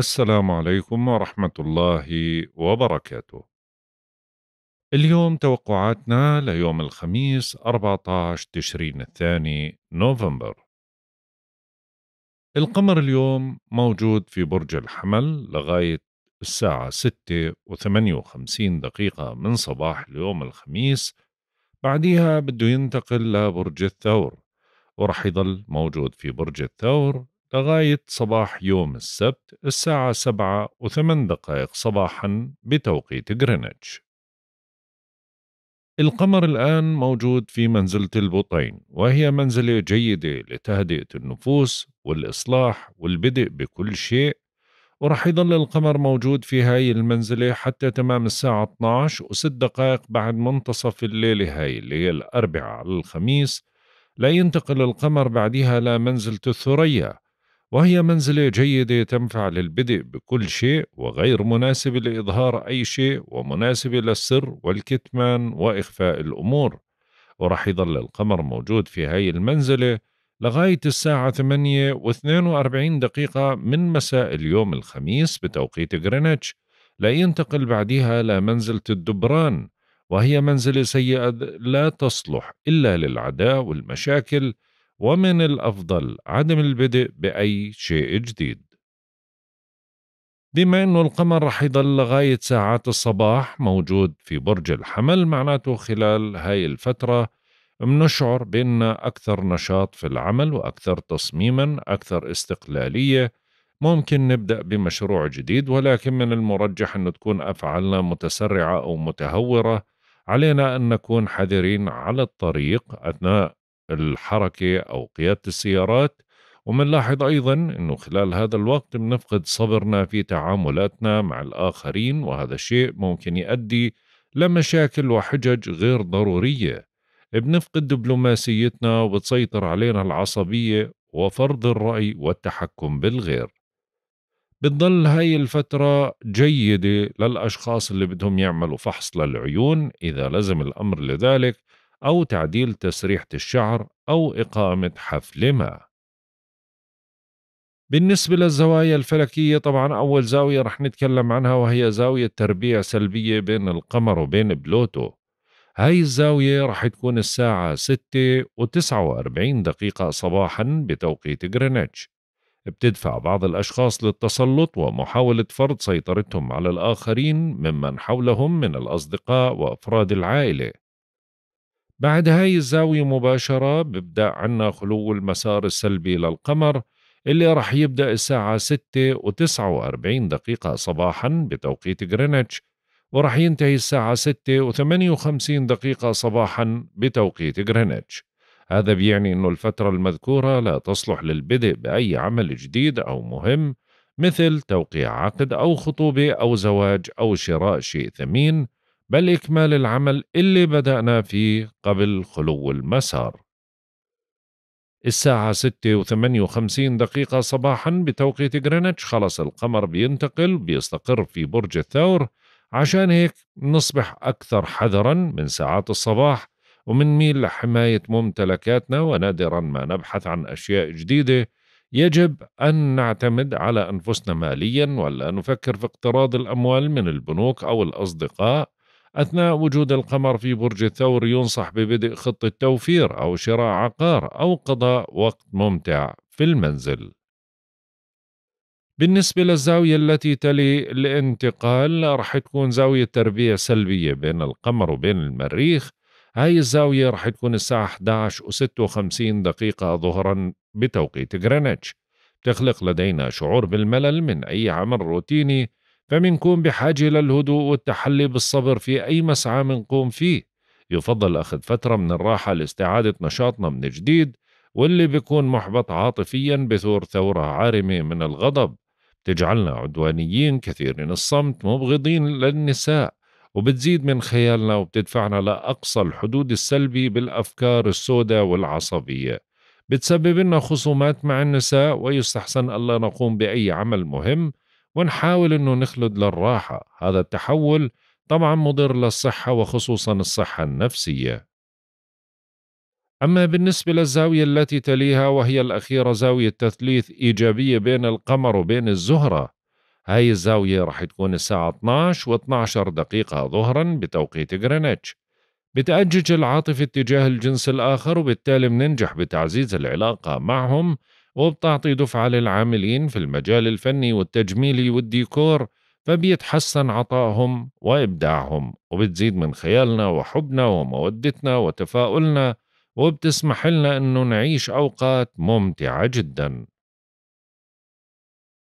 السلام عليكم ورحمة الله وبركاته. اليوم توقعاتنا ليوم الخميس 14 تشرين الثاني نوفمبر. القمر اليوم موجود في برج الحمل لغاية الساعة 6 و58 دقيقة من صباح اليوم الخميس بعديها بده ينتقل لبرج الثور ورح يضل موجود في برج الثور لغاية صباح يوم السبت الساعة سبعة وثمان دقائق صباحا بتوقيت غرينتش القمر الآن موجود في منزلة البطين وهي منزلة جيدة لتهدئة النفوس والإصلاح والبدء بكل شيء ورح يضل القمر موجود في هاي المنزلة حتى تمام الساعة 12 و6 دقائق بعد منتصف الليلة هاي اللي هي الأربعاء على الخميس لا ينتقل القمر بعدها لمنزلة الثريا وهي منزلة جيدة تنفع للبدء بكل شيء وغير مناسبة لإظهار أي شيء ومناسبة للسر والكتمان وإخفاء الأمور ورح يضل القمر موجود في هاي المنزلة لغاية الساعة 8 و42 دقيقة من مساء اليوم الخميس بتوقيت غرينتش لينتقل بعدها لمنزلة الدبران وهي منزلة سيئة لا تصلح إلا للعداء والمشاكل ومن الأفضل عدم البدء بأي شيء جديد بما أنه القمر رح يضل لغاية ساعات الصباح موجود في برج الحمل معناته خلال هاي الفترة منشعر بأن أكثر نشاط في العمل وأكثر تصميما أكثر استقلالية ممكن نبدأ بمشروع جديد ولكن من المرجح أن تكون أفعالنا متسرعة أو متهورة علينا أن نكون حذرين على الطريق أثناء الحركة أو قيادة السيارات ومنلاحظ أيضا أنه خلال هذا الوقت بنفقد صبرنا في تعاملاتنا مع الآخرين وهذا الشيء ممكن يؤدي لمشاكل وحجج غير ضرورية بنفقد دبلوماسيتنا وبتسيطر علينا العصبية وفرض الرأي والتحكم بالغير بتضل هاي الفترة جيدة للأشخاص اللي بدهم يعملوا فحص للعيون إذا لزم الأمر لذلك أو تعديل تسريحة الشعر أو إقامة حفل ما بالنسبة للزوايا الفلكية طبعا أول زاوية رح نتكلم عنها وهي زاوية تربيع سلبية بين القمر وبين بلوتو هاي الزاوية رح تكون الساعة 6 و 49 دقيقة صباحا بتوقيت غرينتش بتدفع بعض الأشخاص للتسلط ومحاولة فرض سيطرتهم على الآخرين ممن حولهم من الأصدقاء وأفراد العائلة بعد هاي الزاوية مباشرة ببدأ عنا خلو المسار السلبي للقمر اللي رح يبدأ الساعة 6 و 49 دقيقة صباحا بتوقيت غرينتش ورح ينتهي الساعة 6 و 58 دقيقة صباحا بتوقيت غرينتش هذا بيعني أنه الفترة المذكورة لا تصلح للبدء بأي عمل جديد أو مهم مثل توقيع عقد أو خطوبة أو زواج أو شراء شيء ثمين بل إكمال العمل اللي بدأنا فيه قبل خلو المسار الساعة ستة وثمانية وخمسين دقيقة صباحا بتوقيت غرينتش خلص القمر بينتقل بيستقر في برج الثور عشان هيك نصبح أكثر حذرا من ساعات الصباح ومنميل لحماية ممتلكاتنا ونادرا ما نبحث عن أشياء جديدة يجب أن نعتمد على أنفسنا ماليا ولا نفكر في اقتراض الأموال من البنوك أو الأصدقاء أثناء وجود القمر في برج الثور ينصح ببدء خطة توفير أو شراء عقار أو قضاء وقت ممتع في المنزل. بالنسبة للزاوية التي تلي الانتقال رح تكون زاوية تربية سلبية بين القمر وبين المريخ هاي الزاوية رح تكون الساعة 11 و 56 دقيقة ظهرا بتوقيت غرينتش تخلق لدينا شعور بالملل من أي عمل روتيني فمنكم بحاجة للهدوء والتحلي بالصبر في أي مسعى منقوم فيه يفضل أخذ فترة من الراحة لاستعادة نشاطنا من جديد واللي بيكون محبط عاطفيا بثور ثورة عارمة من الغضب تجعلنا عدوانيين كثيرين الصمت مبغضين للنساء وبتزيد من خيالنا وبتدفعنا لأقصى الحدود السلبي بالأفكار السوداء والعصبية بتسبب لنا خصومات مع النساء ويستحسن ألا نقوم بأي عمل مهم ونحاول انه نخلد للراحه هذا التحول طبعا مضر للصحه وخصوصا الصحه النفسيه أما بالنسبة للزاوية التي تليها وهي الأخيرة زاوية تثليث إيجابية بين القمر وبين الزهرة هاي الزاوية راح تكون الساعة 12 و 12 دقيقة ظهرا بتوقيت غرينتش بتأجج العاطفة اتجاه الجنس الآخر وبالتالي مننجح بتعزيز العلاقة معهم وبتعطي دفعة للعاملين في المجال الفني والتجميلي والديكور فبيتحسن عطائهم وإبداعهم وبتزيد من خيالنا وحبنا ومودتنا وتفاؤلنا وبتسمح لنا أنه نعيش أوقات ممتعة جدا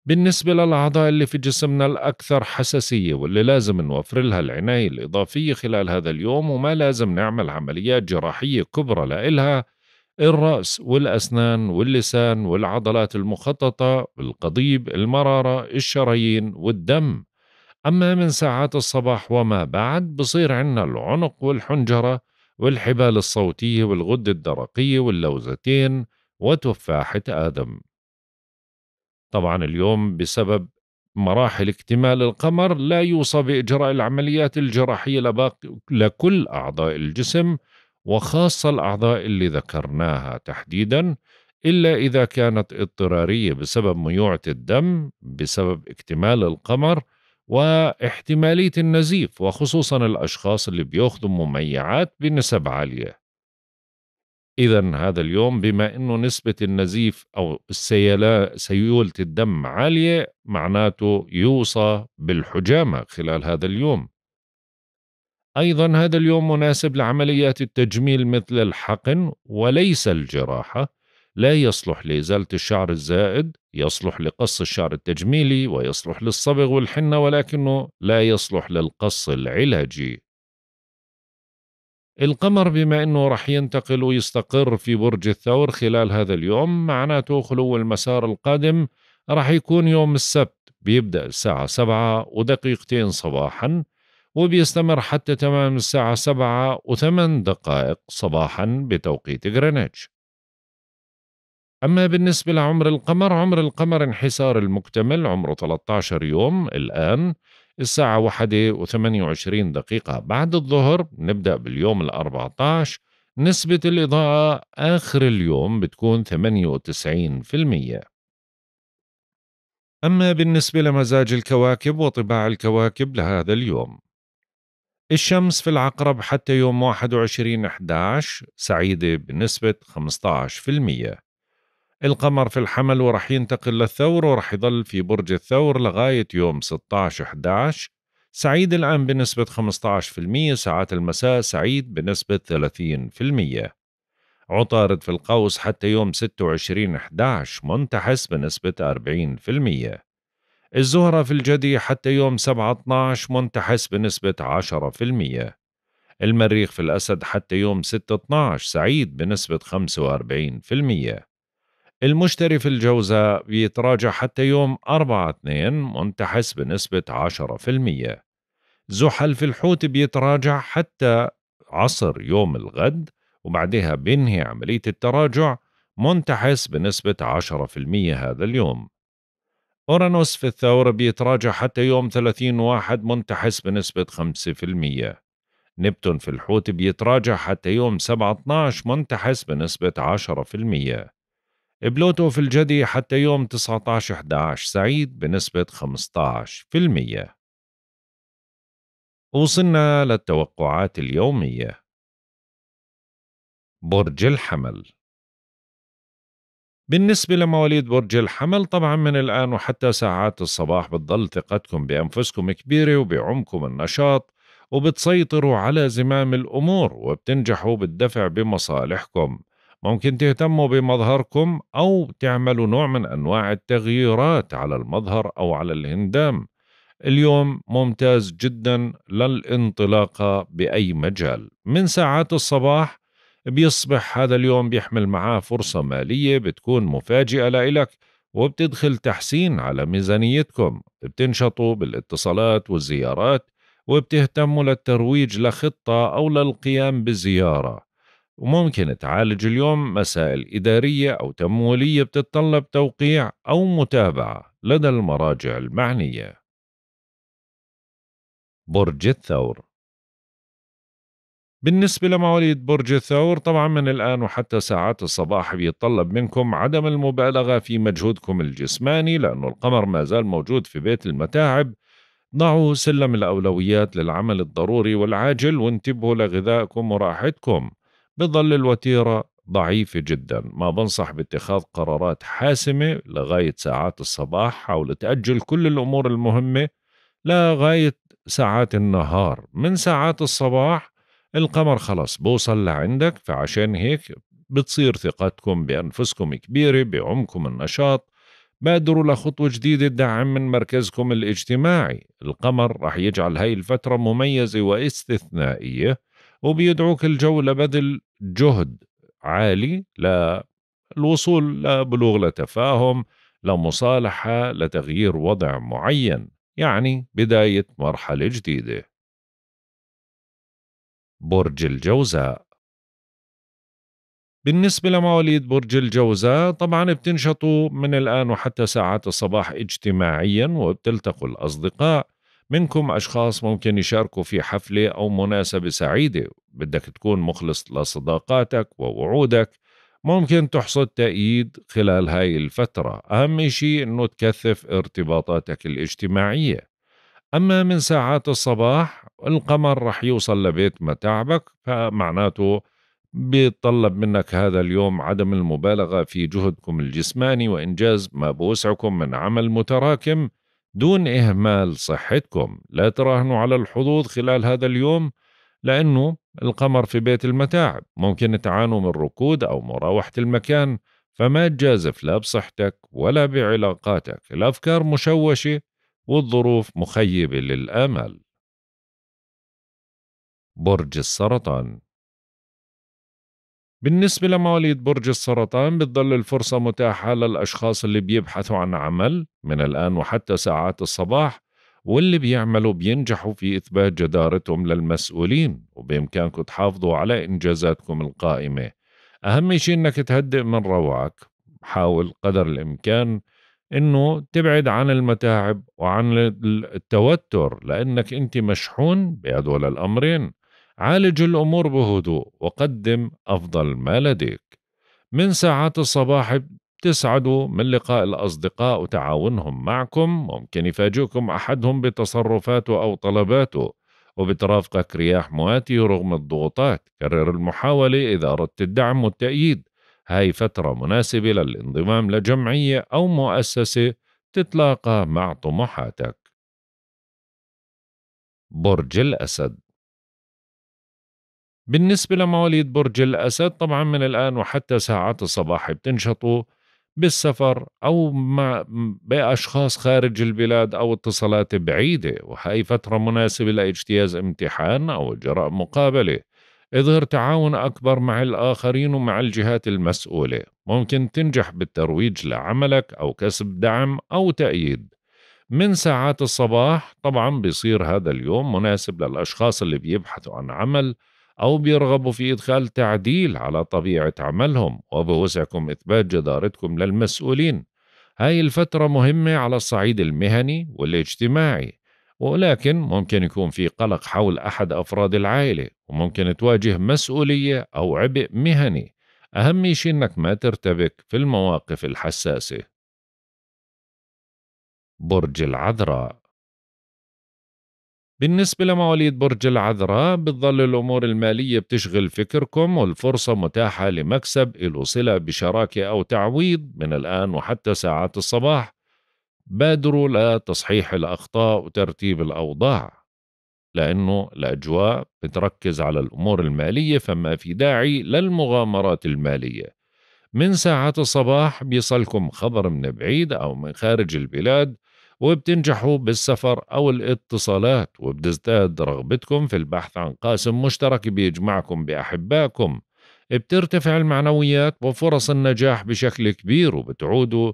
بالنسبة للأعضاء اللي في جسمنا الأكثر حساسية واللي لازم نوفر لها العناية الإضافية خلال هذا اليوم وما لازم نعمل عمليات جراحية كبرى لإلها الرأس والأسنان واللسان والعضلات المخططة والقضيب المرارة الشرايين والدم أما من ساعات الصباح وما بعد بصير عنا العنق والحنجرة والحبال الصوتية والغدة الدرقية واللوزتين وتفاحة آدم طبعا اليوم بسبب مراحل اكتمال القمر لا يوصى بإجراء العمليات الجراحية لكل أعضاء الجسم وخاصة الأعضاء اللي ذكرناها تحديدا إلا إذا كانت اضطرارية بسبب ميوعة الدم بسبب اكتمال القمر واحتمالية النزيف وخصوصا الأشخاص اللي بيأخذوا مميعات بنسب عالية إذا هذا اليوم بما أنه نسبة النزيف أو سيولة الدم عالية معناته يوصى بالحجامة خلال هذا اليوم أيضا هذا اليوم مناسب لعمليات التجميل مثل الحقن وليس الجراحة لا يصلح لإزالة الشعر الزائد يصلح لقص الشعر التجميلي ويصلح للصبغ والحنة ولكنه لا يصلح للقص العلاجي القمر بما أنه رح ينتقل ويستقر في برج الثور خلال هذا اليوم معناته خلو المسار القادم رح يكون يوم السبت بيبدأ الساعة سبعة ودقيقتين صباحاً وبيستمر حتى تمام الساعة سبعة وثمان دقائق صباحا بتوقيت غرينتش أما بالنسبة لعمر القمر عمر القمر انحسار المكتمل عمره 13 يوم الآن الساعة واحدة وثمانية وعشرين دقيقة بعد الظهر نبدأ باليوم الأربعة عشر نسبة الإضاءة آخر اليوم بتكون 98% أما بالنسبة لمزاج الكواكب وطباع الكواكب لهذا اليوم الشمس في العقرب حتى يوم 21 11 سعيدة بنسبة 15% القمر في الحمل ورح ينتقل للثور ورح يظل في برج الثور لغاية يوم 16 11 سعيد الآن بنسبة 15% ساعات المساء سعيد بنسبة 30% عطارد في القوس حتى يوم 26 11 منتحس بنسبة 40% الزهرة في الجدي حتى يوم 7/12 منتحس بنسبة 10%، المريخ في الأسد حتى يوم 6/12 سعيد بنسبة 45%، المشتري في الجوزاء بيتراجع حتى يوم 4/2 منتحس بنسبة 10%، زحل في الحوت بيتراجع حتى عصر يوم الغد وبعدها بينهي عملية التراجع منتحس بنسبة 10% هذا اليوم أورانوس في الثورة بيتراجع حتى يوم 30 واحد منتحس بنسبة 5% نبتون في الحوت بيتراجع حتى يوم 17 منتحس بنسبة 10% بلوتو في الجدي حتى يوم 19 11 سعيد بنسبة 15% وصلنا للتوقعات اليومية برج الحمل بالنسبة لمواليد برج الحمل طبعا من الآن وحتى ساعات الصباح بتضل ثقتكم بأنفسكم كبيرة وبعمكم النشاط وبتسيطروا على زمام الأمور وبتنجحوا بالدفع بمصالحكم ممكن تهتموا بمظهركم أو تعملوا نوع من أنواع التغييرات على المظهر أو على الهندام اليوم ممتاز جدا للانطلاقة بأي مجال من ساعات الصباح بيصبح هذا اليوم بيحمل معاه فرصة مالية بتكون مفاجئة لإلك وبتدخل تحسين على ميزانيتكم بتنشطوا بالاتصالات والزيارات وبتهتموا للترويج لخطة أو للقيام بزيارة وممكن تعالج اليوم مسائل إدارية أو تمويلية بتتطلب توقيع أو متابعة لدى المراجع المعنية برج الثور بالنسبة لمواليد برج الثور طبعا من الآن وحتى ساعات الصباح بيتطلب منكم عدم المبالغة في مجهودكم الجسماني لأنه القمر ما زال موجود في بيت المتاعب ضعوا سلم الأولويات للعمل الضروري والعاجل وانتبهوا لغذائكم وراحتكم بظل الوتيرة ضعيفة جدا ما بنصح باتخاذ قرارات حاسمة لغاية ساعات الصباح حاول تأجل كل الأمور المهمة لغاية ساعات النهار من ساعات الصباح القمر خلص بوصل لعندك فعشان هيك بتصير ثقتكم بأنفسكم كبيرة بعمكم النشاط بادروا لخطوة جديدة تدعم من مركزكم الاجتماعي القمر رح يجعل هاي الفترة مميزة واستثنائية وبيدعوك الجو لبذل جهد عالي للوصول لبلوغ لتفاهم لمصالحة لتغيير وضع معين يعني بداية مرحلة جديدة برج الجوزاء بالنسبة لمواليد برج الجوزاء طبعا بتنشطوا من الآن وحتى ساعات الصباح اجتماعيا وبتلتقوا الأصدقاء منكم أشخاص ممكن يشاركوا في حفلة أو مناسبة سعيدة بدك تكون مخلص لصداقاتك ووعودك ممكن تحصد تأييد خلال هاي الفترة أهم شيء أنه تكثف ارتباطاتك الاجتماعية أما من ساعات الصباح القمر رح يوصل لبيت متاعبك فمعناته بيتطلب منك هذا اليوم عدم المبالغة في جهدكم الجسماني وإنجاز ما بوسعكم من عمل متراكم دون إهمال صحتكم لا تراهنوا على الحظوظ خلال هذا اليوم لأنه القمر في بيت المتاعب ممكن تعانوا من ركود أو مراوحة المكان فما تجازف لا بصحتك ولا بعلاقاتك الأفكار مشوشة والظروف مخيبة للآمل برج السرطان بالنسبة لمواليد برج السرطان بتضل الفرصة متاحة للأشخاص اللي بيبحثوا عن عمل من الآن وحتى ساعات الصباح واللي بيعملوا بينجحوا في إثبات جدارتهم للمسؤولين وبإمكانكم تحافظوا على إنجازاتكم القائمة أهم شيء إنك تهدئ من روعك حاول قدر الإمكان انه تبعد عن المتاعب وعن التوتر لانك انت مشحون بهدول الامرين عالج الامور بهدوء وقدم افضل ما لديك من ساعات الصباح تسعدوا من لقاء الاصدقاء وتعاونهم معكم ممكن يفاجئكم احدهم بتصرفاته او طلباته وبترافقك رياح مواتية رغم الضغوطات كرر المحاولة إذا أردت الدعم والتأييد هاي فترة مناسبة للانضمام لجمعية أو مؤسسة تتلاقى مع طموحاتك برج الأسد بالنسبة لمواليد برج الأسد طبعا من الآن وحتى ساعات الصباح بتنشطوا بالسفر أو مع بأشخاص خارج البلاد أو اتصالات بعيدة وهي فترة مناسبة لاجتياز امتحان أو إجراء مقابلة اظهر تعاون أكبر مع الآخرين ومع الجهات المسؤولة ممكن تنجح بالترويج لعملك أو كسب دعم أو تأييد من ساعات الصباح طبعا بيصير هذا اليوم مناسب للأشخاص اللي بيبحثوا عن عمل أو بيرغبوا في إدخال تعديل على طبيعة عملهم وبوسعكم إثبات جدارتكم للمسؤولين هاي الفترة مهمة على الصعيد المهني والاجتماعي ولكن ممكن يكون في قلق حول أحد أفراد العائلة وممكن تواجه مسؤولية أو عبء مهني أهم شيء إنك ما ترتبك في المواقف الحساسة برج العذراء بالنسبة لمواليد برج العذراء بتظل الأمور المالية بتشغل فكركم والفرصة متاحة لمكسب له صلة بشراكة أو تعويض من الآن وحتى ساعات الصباح بادروا لتصحيح الأخطاء وترتيب الأوضاع لأنه الأجواء بتركز على الأمور المالية فما في داعي للمغامرات المالية من ساعة الصباح بيصلكم خبر من بعيد أو من خارج البلاد وبتنجحوا بالسفر أو الاتصالات وبتزداد رغبتكم في البحث عن قاسم مشترك بيجمعكم بأحبائكم بترتفع المعنويات وفرص النجاح بشكل كبير وبتعودوا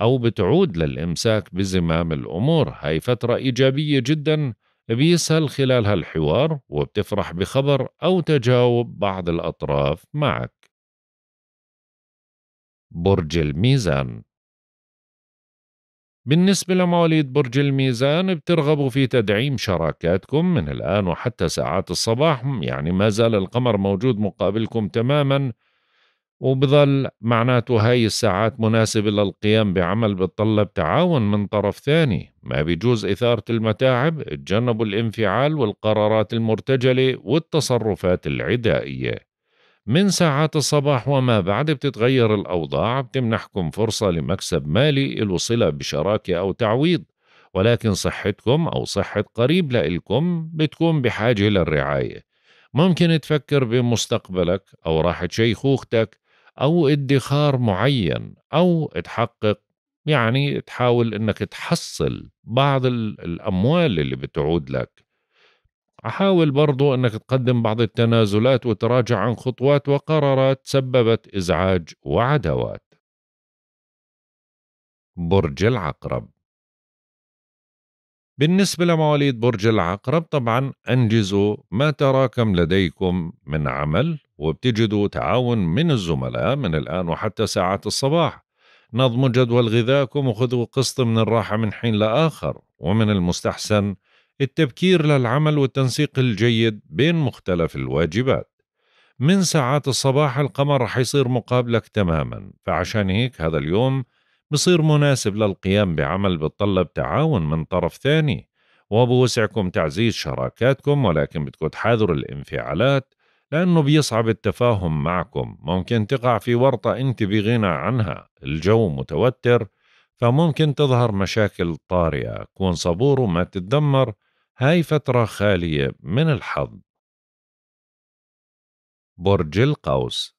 أو بتعود للإمساك بزمام الأمور هاي فترة إيجابية جدا بيسهل خلالها الحوار وبتفرح بخبر أو تجاوب بعض الأطراف معك برج الميزان بالنسبة لمواليد برج الميزان بترغبوا في تدعيم شراكاتكم من الآن وحتى ساعات الصباح يعني ما زال القمر موجود مقابلكم تماماً وبظل معناته هاي الساعات مناسبة للقيام بعمل بتطلب تعاون من طرف ثاني ما بيجوز إثارة المتاعب تجنبوا الانفعال والقرارات المرتجلة والتصرفات العدائية من ساعات الصباح وما بعد بتتغير الأوضاع بتمنحكم فرصة لمكسب مالي الوصلة صلة بشراكة أو تعويض ولكن صحتكم أو صحة قريب لإلكم بتكون بحاجة للرعاية ممكن تفكر بمستقبلك أو راحة شيخوختك أو ادخار معين أو تحقق يعني تحاول أنك تحصل بعض الأموال اللي بتعود لك حاول برضو أنك تقدم بعض التنازلات وتراجع عن خطوات وقرارات سببت إزعاج وعداوات برج العقرب بالنسبة لمواليد برج العقرب طبعا أنجزوا ما تراكم لديكم من عمل وبتجدوا تعاون من الزملاء من الآن وحتى ساعات الصباح نظموا جدول غذاكم وخذوا قسط من الراحة من حين لآخر ومن المستحسن التبكير للعمل والتنسيق الجيد بين مختلف الواجبات من ساعات الصباح القمر رح يصير مقابلك تماما فعشان هيك هذا اليوم بصير مناسب للقيام بعمل بتطلب تعاون من طرف ثاني وبوسعكم تعزيز شراكاتكم ولكن بدكم تحاذروا الانفعالات لأنه بيصعب التفاهم معكم ممكن تقع في ورطة أنت بغنى عنها الجو متوتر فممكن تظهر مشاكل طارئة كون صبور وما تتدمر هاي فترة خالية من الحظ برج القوس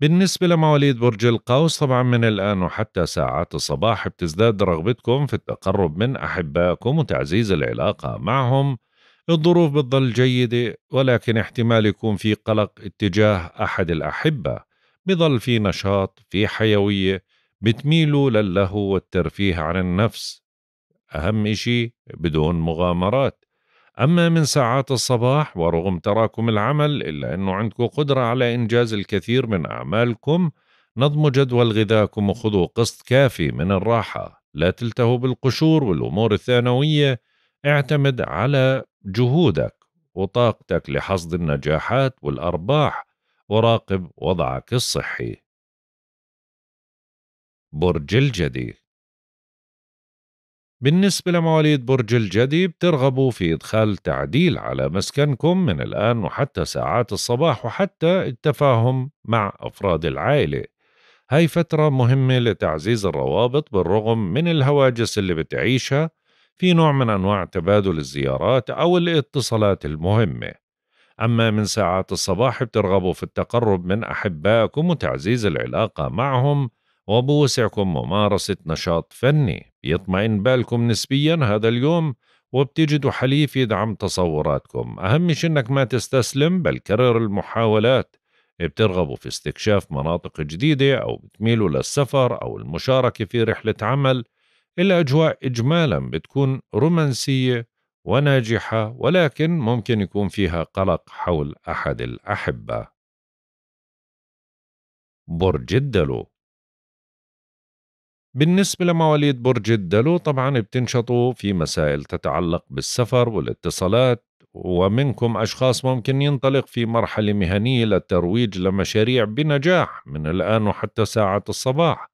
بالنسبة لمواليد برج القوس طبعا من الآن وحتى ساعات الصباح بتزداد رغبتكم في التقرب من أحبائكم وتعزيز العلاقة معهم الظروف بتظل جيدة ولكن احتمال يكون في قلق اتجاه أحد الأحبة بظل في نشاط في حيوية بتميلوا للهو والترفيه عن النفس أهم إشي بدون مغامرات أما من ساعات الصباح ورغم تراكم العمل إلا أنه عندكم قدرة على إنجاز الكثير من أعمالكم نظموا جدول غذاكم وخذوا قسط كافي من الراحة لا تلتهوا بالقشور والأمور الثانوية اعتمد على جهودك وطاقتك لحصد النجاحات والأرباح وراقب وضعك الصحي برج الجدي بالنسبة لمواليد برج الجدي بترغبوا في إدخال تعديل على مسكنكم من الآن وحتى ساعات الصباح وحتى التفاهم مع أفراد العائلة هاي فترة مهمة لتعزيز الروابط بالرغم من الهواجس اللي بتعيشها في نوع من أنواع تبادل الزيارات أو الاتصالات المهمة أما من ساعات الصباح بترغبوا في التقرب من أحبائكم وتعزيز العلاقة معهم وبوسعكم ممارسة نشاط فني يطمئن بالكم نسبيا هذا اليوم وبتجدوا حليف يدعم تصوراتكم أهم شيء أنك ما تستسلم بل كرر المحاولات بترغبوا في استكشاف مناطق جديدة أو بتميلوا للسفر أو المشاركة في رحلة عمل الأجواء إجمالا بتكون رومانسية وناجحة ولكن ممكن يكون فيها قلق حول أحد الأحبة برج الدلو بالنسبة لمواليد برج الدلو طبعا بتنشطوا في مسائل تتعلق بالسفر والاتصالات ومنكم أشخاص ممكن ينطلق في مرحلة مهنية للترويج لمشاريع بنجاح من الآن وحتى ساعة الصباح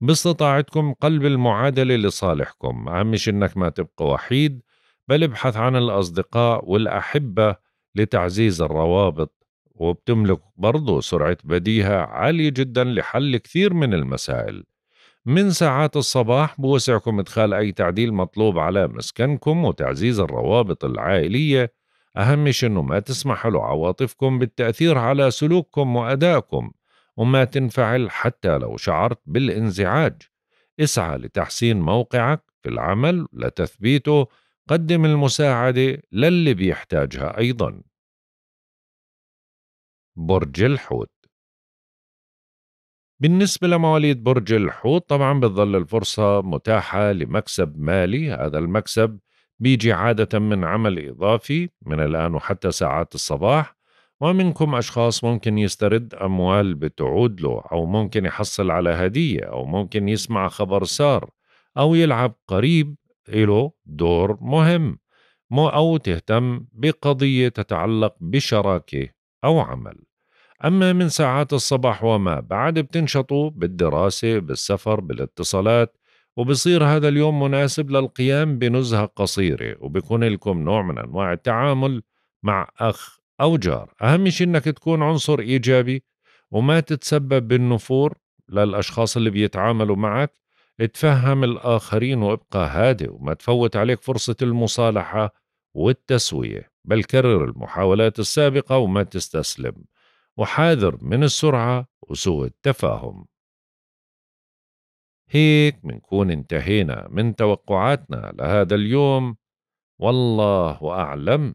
باستطاعتكم قلب المعادلة لصالحكم أهم شيء إنك ما تبقى وحيد بل ابحث عن الأصدقاء والأحبة لتعزيز الروابط وبتملك برضو سرعة بديهة عالية جدا لحل كثير من المسائل من ساعات الصباح بوسعكم إدخال أي تعديل مطلوب على مسكنكم وتعزيز الروابط العائلية أهم شيء أنه ما تسمح له عواطفكم بالتأثير على سلوككم وأدائكم وما تنفعل حتى لو شعرت بالانزعاج اسعى لتحسين موقعك في العمل لتثبيته قدم المساعدة للي بيحتاجها أيضا برج الحوت بالنسبة لمواليد برج الحوت طبعا بتظل الفرصة متاحة لمكسب مالي هذا المكسب بيجي عادة من عمل إضافي من الآن وحتى ساعات الصباح ومنكم أشخاص ممكن يسترد أموال بتعود له أو ممكن يحصل على هدية أو ممكن يسمع خبر سار أو يلعب قريب له دور مهم أو تهتم بقضية تتعلق بشراكة أو عمل أما من ساعات الصباح وما بعد بتنشطوا بالدراسة بالسفر بالاتصالات وبصير هذا اليوم مناسب للقيام بنزهة قصيرة وبكون لكم نوع من أنواع التعامل مع أخ أو جار أهم شيء أنك تكون عنصر إيجابي وما تتسبب بالنفور للأشخاص اللي بيتعاملوا معك اتفهم الآخرين وابقى هادئ وما تفوت عليك فرصة المصالحة والتسوية بل كرر المحاولات السابقة وما تستسلم وحاذر من السرعة وسوء التفاهم هيك منكون انتهينا من توقعاتنا لهذا اليوم والله أعلم